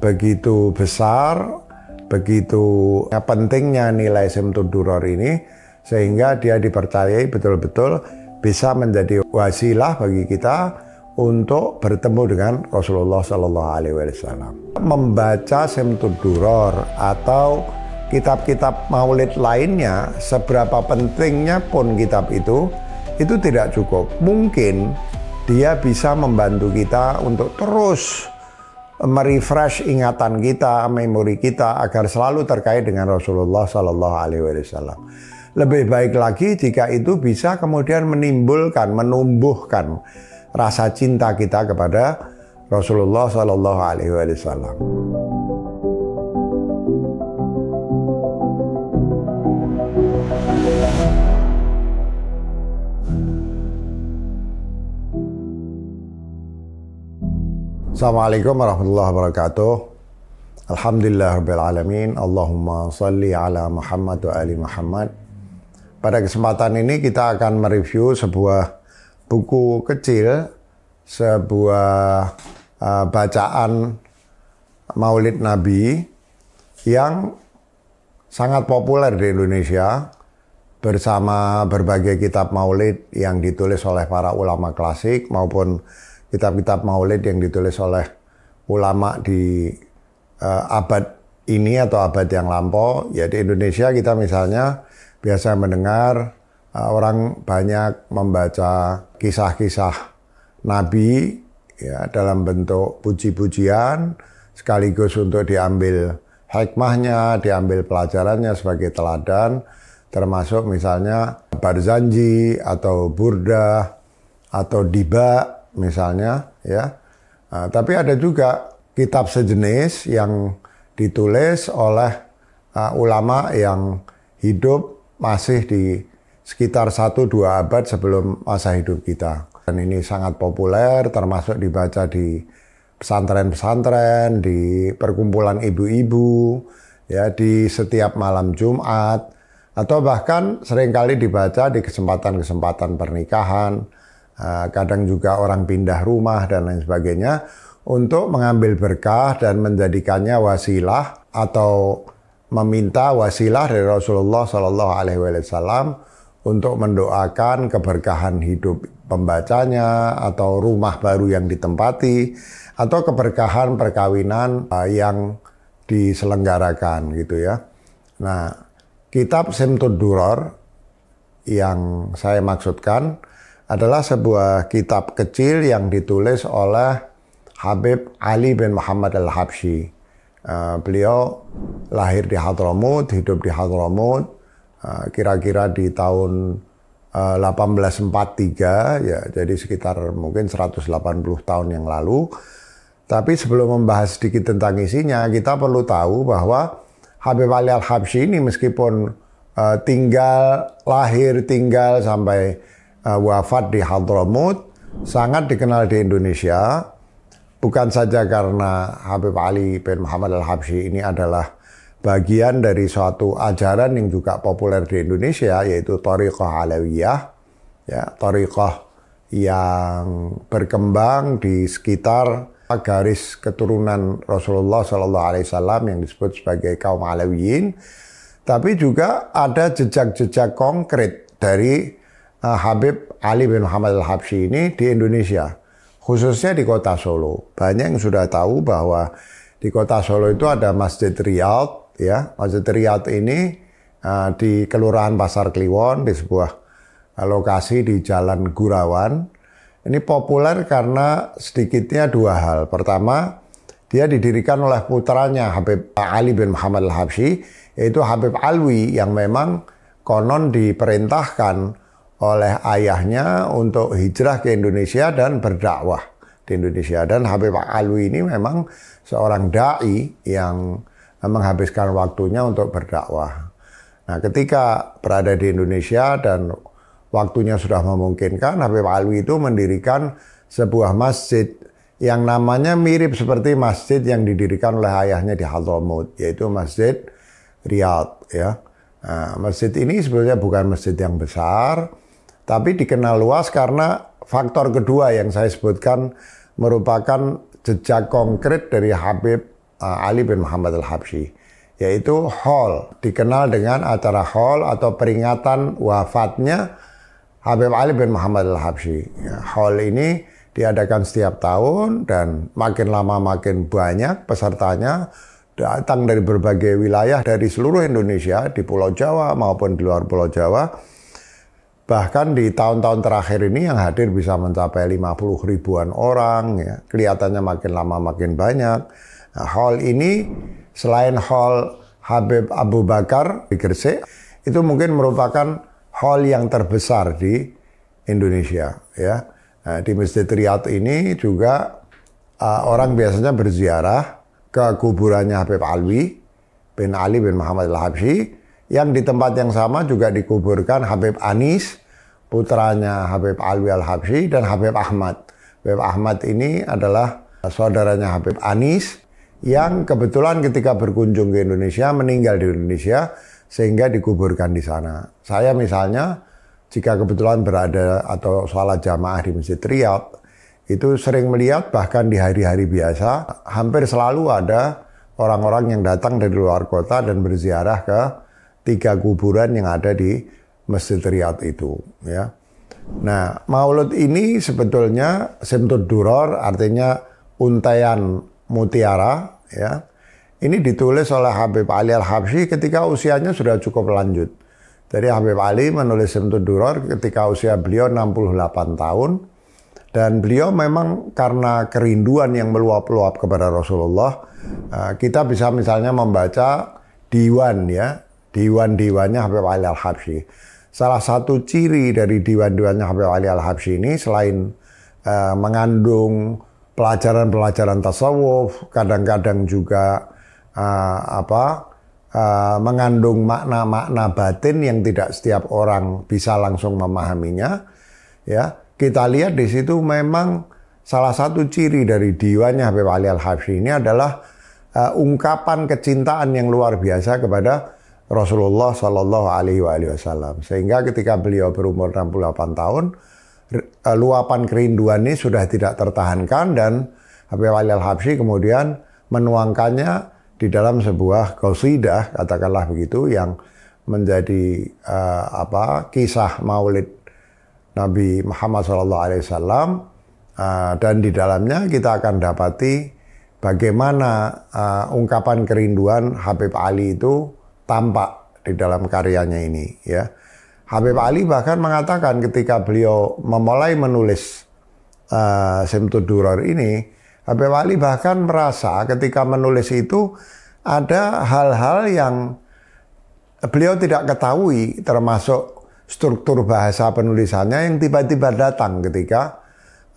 begitu besar, begitu ya, pentingnya nilai Semtur Duror ini sehingga dia dipercayai betul-betul bisa menjadi wasilah bagi kita untuk bertemu dengan Rasulullah Shallallahu Alaihi Wasallam. Membaca Semtur Duror atau kitab-kitab maulid lainnya, seberapa pentingnya pun kitab itu, itu tidak cukup. Mungkin dia bisa membantu kita untuk terus merefresh ingatan kita, memori kita agar selalu terkait dengan Rasulullah Sallallahu Alaihi Wasallam. Lebih baik lagi jika itu bisa kemudian menimbulkan, menumbuhkan rasa cinta kita kepada Rasulullah Sallallahu Alaihi Wasallam. Assalamualaikum warahmatullahi wabarakatuh. Alhamdulillah Rabbil Alamin. Allahumma salli ala Muhammad wa ali Muhammad. Pada kesempatan ini kita akan mereview sebuah buku kecil, sebuah uh, bacaan maulid Nabi yang sangat populer di Indonesia bersama berbagai kitab maulid yang ditulis oleh para ulama klasik maupun kitab-kitab maulid yang ditulis oleh ulama di uh, abad ini atau abad yang lampau. Ya di Indonesia kita misalnya biasa mendengar uh, orang banyak membaca kisah-kisah nabi ya dalam bentuk puji-pujian sekaligus untuk diambil hikmahnya, diambil pelajarannya sebagai teladan termasuk misalnya Barzanji atau Burda atau Diba misalnya ya. Nah, tapi ada juga kitab sejenis yang ditulis oleh uh, ulama yang hidup masih di sekitar 1-2 abad sebelum masa hidup kita. Dan ini sangat populer termasuk dibaca di pesantren-pesantren, di perkumpulan ibu-ibu, ya di setiap malam Jumat atau bahkan seringkali dibaca di kesempatan-kesempatan pernikahan Ah, kadang juga orang pindah rumah dan lain sebagainya untuk mengambil berkah dan menjadikannya wasilah atau meminta wasilah dari Rasulullah Shallallahu Alaihi Wasallam untuk mendoakan keberkahan hidup pembacanya atau rumah baru yang ditempati atau keberkahan perkawinan ah, yang diselenggarakan gitu ya. Nah, kitab Semtud Duror yang saya maksudkan adalah sebuah kitab kecil yang ditulis oleh Habib Ali bin Muhammad Al-Habsyi. Eh, beliau lahir di Hadramut, hidup di Hadramut, eh, kira-kira di tahun 1843, eh, ya, jadi sekitar mungkin 180 tahun yang lalu. Tapi sebelum membahas sedikit tentang isinya, kita perlu tahu bahwa Habib Ali Al-Habsyi ini meskipun tinggal, lahir, tinggal sampai uh, wafat di Hadramut sangat dikenal di Indonesia bukan saja karena Habib Ali bin Muhammad Al-Habsyi ini adalah bagian dari suatu ajaran yang juga populer di Indonesia yaitu Tariqah Alawiyah ya Tariqah yang berkembang di sekitar garis keturunan Rasulullah Shallallahu Alaihi Wasallam yang disebut sebagai kaum Alawiyin, tapi juga ada jejak-jejak konkret dari Eh, Habib Ali bin Muhammad Al-Habsyi ini di Indonesia, khususnya di kota Solo. Banyak yang sudah tahu bahwa di kota Solo itu ada Masjid Riyadh, ya. Masjid Riyadh ini uh, di Kelurahan Pasar Kliwon di sebuah eh, lokasi di Jalan Gurawan. Ini populer karena sedikitnya dua hal. Pertama, dia didirikan oleh putranya Habib Ali bin Muhammad Al-Habsyi, yaitu Habib Alwi yang memang konon diperintahkan oleh ayahnya untuk hijrah ke Indonesia dan berdakwah di Indonesia. Dan Habib Alwi ini memang seorang dai yang menghabiskan waktunya untuk berdakwah. Nah, ketika berada di Indonesia dan waktunya sudah memungkinkan, Habib Alwi itu mendirikan sebuah masjid yang namanya mirip seperti masjid yang didirikan oleh ayahnya di Hadramaut, yaitu Masjid Riyadh ya. Nah, masjid ini sebenarnya bukan masjid yang besar, tapi dikenal luas karena faktor kedua yang saya sebutkan merupakan jejak konkret dari Habib uh, Ali bin Muhammad Al-Habsyi yaitu Hall dikenal dengan acara Hall atau peringatan wafatnya Habib Ali bin Muhammad Al-Habsyi. Ya, Hall ini diadakan setiap tahun dan makin lama makin banyak pesertanya datang dari berbagai wilayah dari seluruh Indonesia di Pulau Jawa maupun di luar Pulau Jawa Bahkan di tahun-tahun terakhir ini yang hadir bisa mencapai 50 ribuan orang, ya. kelihatannya makin lama makin banyak. Nah, hall ini selain hall Habib Abu Bakar di Gresik, itu mungkin merupakan hall yang terbesar di Indonesia. Ya. Nah, di Masjid Riyadh ini juga uh, orang biasanya berziarah ke kuburannya Habib Alwi bin Ali bin Muhammad Al-Habsyi yang di tempat yang sama juga dikuburkan Habib Anis, putranya Habib Alwi Al-Habsyi dan Habib Ahmad. Habib Ahmad ini adalah saudaranya Habib Anis yang kebetulan ketika berkunjung ke Indonesia meninggal di Indonesia sehingga dikuburkan di sana. Saya misalnya jika kebetulan berada atau sholat jamaah di Masjid Riyadh itu sering melihat bahkan di hari-hari biasa hampir selalu ada orang-orang yang datang dari luar kota dan berziarah ke tiga kuburan yang ada di Masjid riyad itu ya. Nah, Maulud ini sebetulnya Semtud Duror artinya untaian mutiara ya. Ini ditulis oleh Habib Ali Al-Habsyi ketika usianya sudah cukup lanjut. Jadi Habib Ali menulis Semtud Duror ketika usia beliau 68 tahun. Dan beliau memang karena kerinduan yang meluap-luap kepada Rasulullah, eh, kita bisa misalnya membaca Diwan ya, Diwan diwannya Habib Ali Al-Habsyi. Salah satu ciri dari diwan diwannya Habib Ali Al-Habsyi ini selain uh, mengandung pelajaran-pelajaran tasawuf, kadang-kadang juga uh, apa uh, mengandung makna-makna batin yang tidak setiap orang bisa langsung memahaminya. Ya, kita lihat di situ memang salah satu ciri dari diwannya Habib Ali Al-Habsyi ini adalah uh, ungkapan kecintaan yang luar biasa kepada Rasulullah Shallallahu Alaihi Wasallam. Sehingga ketika beliau berumur 68 tahun, eh, luapan kerinduan ini sudah tidak tertahankan dan Habib Ali Al Habsyi kemudian menuangkannya di dalam sebuah kausidah katakanlah begitu yang menjadi uh, apa kisah Maulid Nabi Muhammad Shallallahu Alaihi Wasallam uh, dan di dalamnya kita akan dapati bagaimana uh, ungkapan kerinduan Habib Ali itu tampak di dalam karyanya ini ya. Habib Ali bahkan mengatakan ketika beliau memulai menulis uh, eh, Semtu ini, Habib Ali bahkan merasa ketika menulis itu ada hal-hal yang beliau tidak ketahui termasuk struktur bahasa penulisannya yang tiba-tiba datang ketika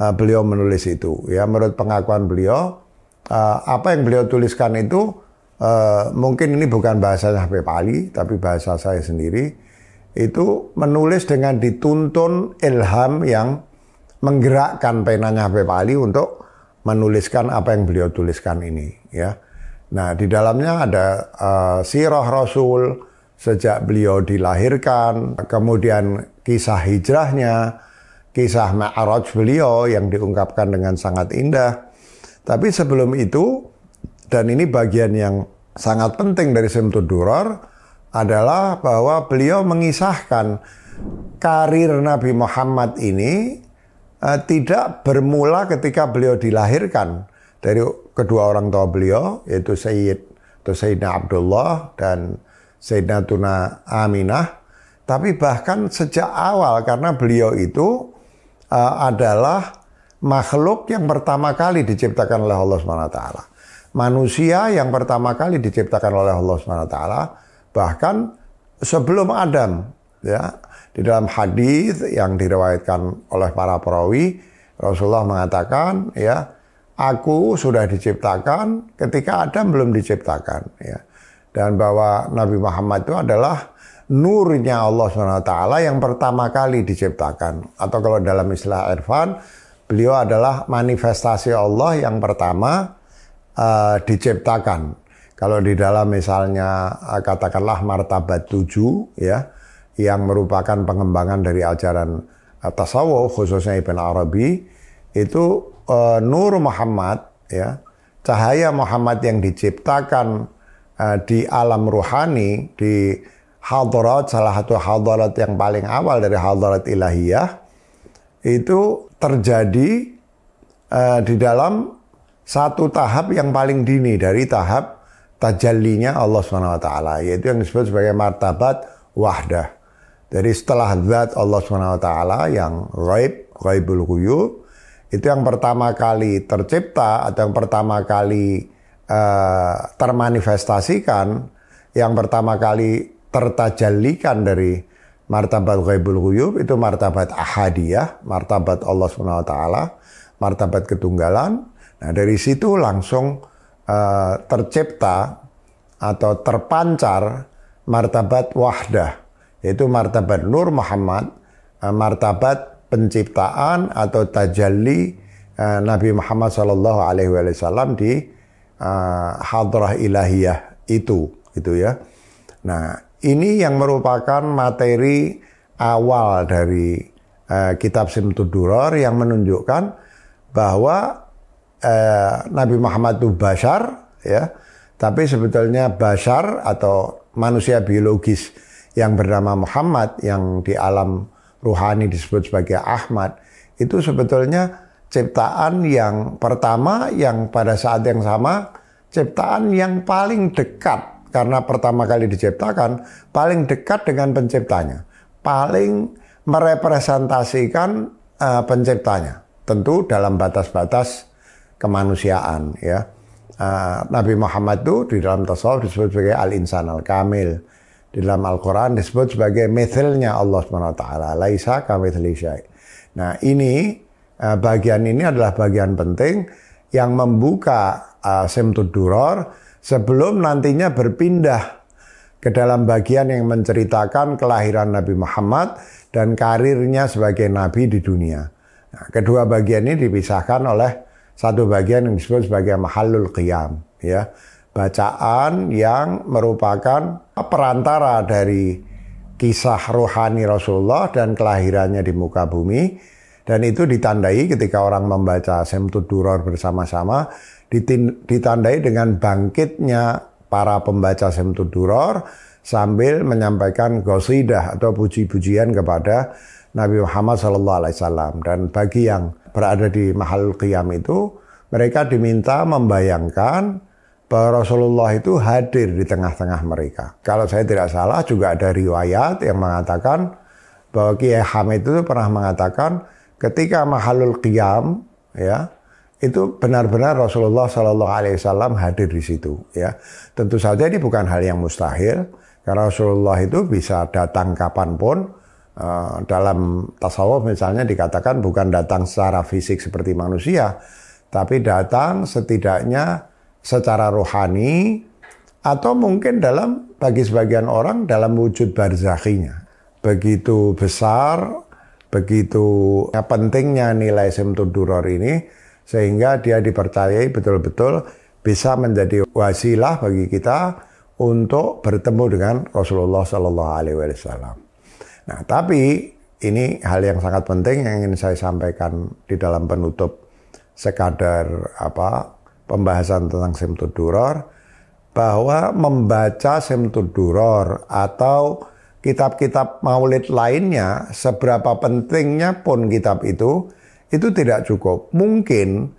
uh, beliau menulis itu ya menurut pengakuan beliau uh, apa yang beliau tuliskan itu uh, mungkin ini bukan bahasa HP Pali, tapi bahasa saya sendiri, itu menulis dengan dituntun ilham yang menggerakkan penanya HP Pali untuk menuliskan apa yang beliau tuliskan ini, ya. Nah, di dalamnya ada uh, sirah Rasul sejak beliau dilahirkan, kemudian kisah hijrahnya, kisah Ma'araj beliau yang diungkapkan dengan sangat indah. Tapi sebelum itu, dan ini bagian yang sangat penting dari Semtu Duror adalah bahwa beliau mengisahkan karir Nabi Muhammad ini uh, tidak bermula ketika beliau dilahirkan dari kedua orang tua beliau yaitu Sayyid atau Sayyidina Abdullah dan Sayyidina Tuna Aminah tapi bahkan sejak awal karena beliau itu uh, adalah makhluk yang pertama kali diciptakan oleh Allah Subhanahu wa taala manusia yang pertama kali diciptakan oleh Allah Subhanahu Taala bahkan sebelum Adam ya di dalam hadis yang diriwayatkan oleh para perawi Rasulullah mengatakan ya aku sudah diciptakan ketika Adam belum diciptakan ya dan bahwa Nabi Muhammad itu adalah nurnya Allah Subhanahu Taala yang pertama kali diciptakan atau kalau dalam istilah Irfan beliau adalah manifestasi Allah yang pertama uh, diciptakan. Kalau di dalam misalnya uh, katakanlah martabat tujuh ya yang merupakan pengembangan dari ajaran uh, tasawuf khususnya Ibn Arabi itu uh, Nur Muhammad ya cahaya Muhammad yang diciptakan uh, di alam ruhani di hadrat salah satu hadrat yang paling awal dari hadrat ilahiyah itu terjadi uh, di dalam satu tahap yang paling dini dari tahap tajallinya Allah swt yaitu yang disebut sebagai martabat wahdah. Jadi setelah zat Allah swt yang gaib, gaibul ghuyub itu yang pertama kali tercipta atau yang pertama kali uh, termanifestasikan, yang pertama kali tertajallikan dari martabat ghaibul ghuyub itu martabat ahadiyah, martabat Allah Subhanahu martabat ketunggalan Nah dari situ langsung uh, tercipta atau terpancar martabat wahdah, yaitu martabat Nur Muhammad, uh, martabat penciptaan atau tajalli uh, Nabi Muhammad Shallallahu Alaihi Wasallam di uh, hadrah ilahiyah itu, gitu ya. Nah ini yang merupakan materi awal dari uh, kitab Simtud yang menunjukkan bahwa eh, Nabi Muhammad itu Bashar ya tapi sebetulnya Bashar atau manusia biologis yang bernama Muhammad yang di alam ruhani disebut sebagai Ahmad itu sebetulnya ciptaan yang pertama yang pada saat yang sama ciptaan yang paling dekat karena pertama kali diciptakan paling dekat dengan penciptanya paling merepresentasikan uh, penciptanya tentu dalam batas-batas kemanusiaan ya. Ah, nabi Muhammad itu di dalam tasawuf disebut sebagai al-insan al-kamil. Di dalam Al-Quran disebut sebagai mithlnya Allah SWT. Laisa kamithli syai. Nah ini, ah, bagian ini adalah bagian penting yang membuka uh, ah, semtud duror sebelum nantinya berpindah ke dalam bagian yang menceritakan kelahiran Nabi Muhammad dan karirnya sebagai nabi di dunia. Nah, kedua bagian ini dipisahkan oleh satu bagian yang disebut sebagai mahalul qiyam ya bacaan yang merupakan perantara dari kisah rohani Rasulullah dan kelahirannya di muka bumi dan itu ditandai ketika orang membaca Semtud Duror bersama-sama ditandai dengan bangkitnya para pembaca Semtud Duror sambil menyampaikan gosidah atau puji-pujian kepada Nabi Muhammad Alaihi Wasallam Dan bagi yang berada di mahal qiyam itu, mereka diminta membayangkan bahwa Rasulullah itu hadir di tengah-tengah mereka. Kalau saya tidak salah juga ada riwayat yang mengatakan bahwa Kiai Hamid itu pernah mengatakan ketika mahalul qiyam ya itu benar-benar Rasulullah Shallallahu Alaihi Wasallam hadir di situ ya tentu saja ini bukan hal yang mustahil karena Rasulullah itu bisa datang kapanpun Eh, dalam tasawuf misalnya dikatakan bukan datang secara fisik seperti manusia, tapi datang setidaknya secara rohani atau mungkin dalam bagi sebagian orang dalam wujud barzakhinya. Begitu besar, begitu ya, pentingnya nilai duror ini sehingga dia dipercayai betul-betul bisa menjadi wasilah bagi kita untuk bertemu dengan Rasulullah Shallallahu Alaihi Wasallam. Nah, tapi ini hal yang sangat penting yang ingin saya sampaikan di dalam penutup sekadar apa pembahasan tentang Duror, bahwa membaca Duror atau kitab-kitab maulid lainnya seberapa pentingnya pun kitab itu itu tidak cukup. Mungkin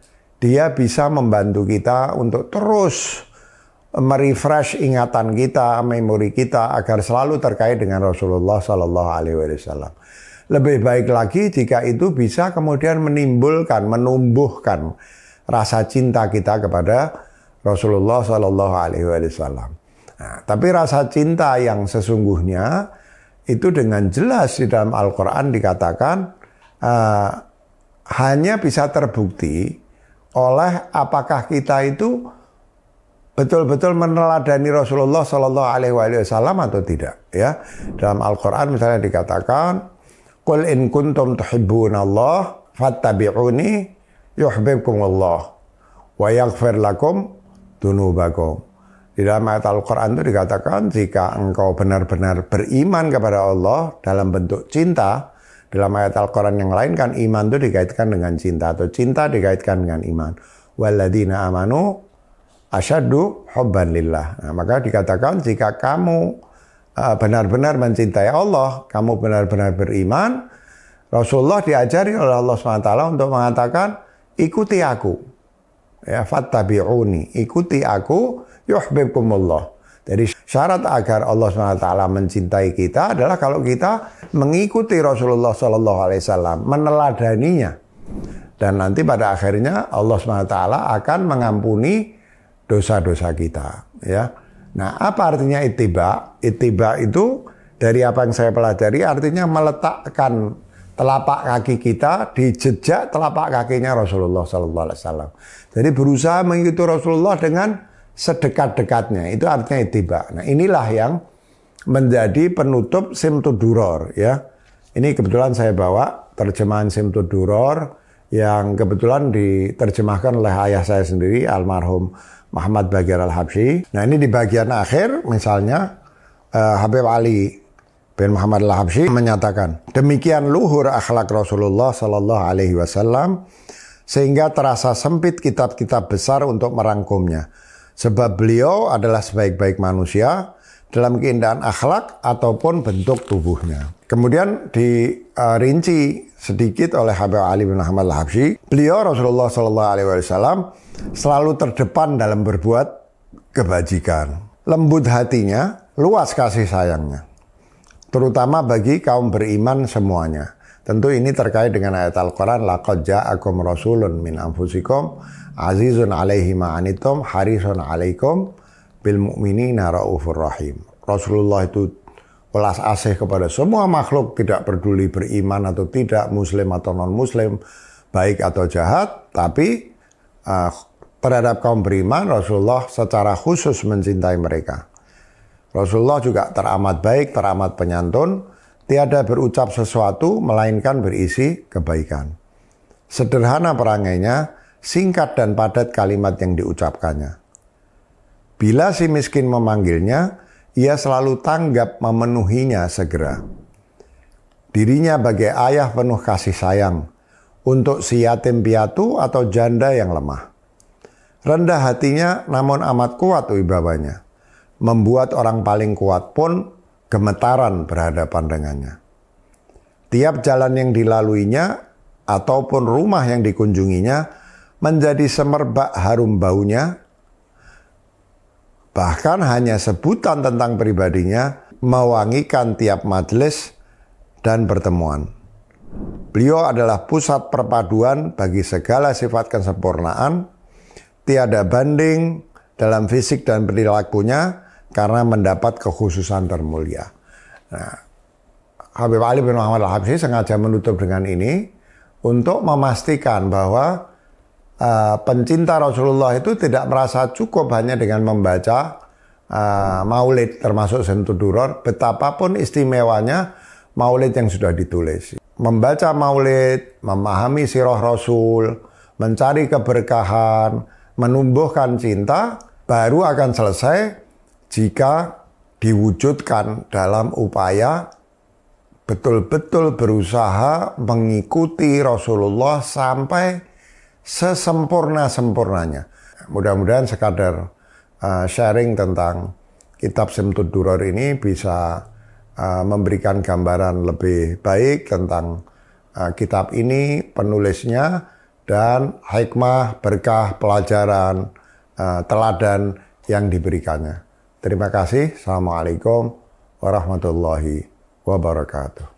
dia bisa membantu kita untuk terus merefresh ingatan kita, memori kita agar selalu terkait dengan Rasulullah Sallallahu Alaihi Wasallam. Lebih baik lagi jika itu bisa kemudian menimbulkan, menumbuhkan rasa cinta kita kepada Rasulullah Sallallahu Alaihi Wasallam. Nah, tapi rasa cinta yang sesungguhnya itu dengan jelas di dalam Al-Quran dikatakan uh, hanya bisa terbukti oleh apakah kita itu betul-betul meneladani Rasulullah Shallallahu Alaihi Wasallam atau tidak ya dalam Al-Quran misalnya dikatakan kul in kuntum tuhibbun Allah fattabi'uni yuhibbukum Allah wa yaghfir lakum dunubakum di dalam ayat Al-Quran itu dikatakan jika engkau benar-benar beriman kepada Allah dalam bentuk cinta dalam ayat Al-Quran yang lain kan iman itu dikaitkan dengan cinta atau cinta dikaitkan dengan iman. Waladina amanu asyadu hubban lillah. Nah, maka dikatakan jika kamu eh, benar-benar mencintai Allah, kamu benar-benar beriman, Rasulullah diajari oleh Allah SWT untuk mengatakan, ikuti aku. Ya, fattabi'uni, ikuti aku, yuhbibkumullah. Jadi syarat agar Allah SWT mencintai kita adalah kalau kita mengikuti Rasulullah SAW, meneladaninya. Dan nanti pada akhirnya Allah SWT akan mengampuni dosa-dosa kita ya. Nah, apa artinya itiba? Itiba itu dari apa yang saya pelajari artinya meletakkan telapak kaki kita di jejak telapak kakinya Rasulullah sallallahu alaihi wasallam. Jadi berusaha mengikuti Rasulullah dengan sedekat-dekatnya. Itu artinya itiba. Nah, inilah yang menjadi penutup simtuduror ya. Ini kebetulan saya bawa terjemahan simtuduror yang kebetulan diterjemahkan oleh ayah saya sendiri almarhum Muhammad Bagir Al-Habsyi. Nah ini di bagian akhir misalnya uh, Habib Ali bin Muhammad Al-Habsyi menyatakan, demikian luhur akhlak Rasulullah Sallallahu Alaihi Wasallam sehingga terasa sempit kitab-kitab besar untuk merangkumnya. Sebab beliau adalah sebaik-baik manusia, dalam keindahan akhlak ataupun bentuk tubuhnya. Kemudian dirinci sedikit oleh Habib Ali bin Ahmad Al-Habsyi, beliau Rasulullah Shallallahu alaihi wasallam selalu terdepan dalam berbuat kebajikan. Lembut hatinya, luas kasih sayangnya. Terutama bagi kaum beriman semuanya. Tentu ini terkait dengan ayat Al-Quran. Laqad ja'akum rasulun min anfusikum azizun alaihi ma'anitum harisun alaikum bil Mukmini raufur rahim. Rasulullah itu welas asih kepada semua makhluk tidak peduli beriman atau tidak, muslim atau non muslim, baik atau jahat, tapi uh, terhadap kaum beriman Rasulullah secara khusus mencintai mereka. Rasulullah juga teramat baik, teramat penyantun, tiada berucap sesuatu melainkan berisi kebaikan. Sederhana perangainya, singkat dan padat kalimat yang diucapkannya. Bila si miskin memanggilnya, ia selalu tanggap memenuhinya segera. Dirinya bagai ayah penuh kasih sayang untuk si yatim piatu atau janda yang lemah. Rendah hatinya namun amat kuat wibawanya. Membuat orang paling kuat pun gemetaran berhadapan dengannya. Tiap jalan yang dilaluinya ataupun rumah yang dikunjunginya menjadi semerbak harum baunya Bahkan hanya sebutan tentang pribadinya mewangikan tiap majelis dan pertemuan. Beliau adalah pusat perpaduan bagi segala sifat kesempurnaan, tiada banding dalam fisik dan perilakunya karena mendapat kekhususan termulia. Nah, Habib Ali bin Muhammad Al-Habsyi sengaja menutup dengan ini untuk memastikan bahwa uh, pencinta Rasulullah itu tidak merasa cukup hanya dengan membaca uh, maulid termasuk sentuduror betapapun istimewanya maulid yang sudah ditulis membaca maulid memahami sirah Rasul mencari keberkahan menumbuhkan cinta baru akan selesai jika diwujudkan dalam upaya betul-betul berusaha mengikuti Rasulullah sampai sesempurna-sempurnanya. Mudah-mudahan sekadar uh, sharing tentang kitab Simtud Duror ini bisa uh, memberikan gambaran lebih baik tentang uh, kitab ini, penulisnya, dan hikmah, berkah, pelajaran, uh, teladan yang diberikannya. Terima kasih. Assalamualaikum warahmatullahi wabarakatuh.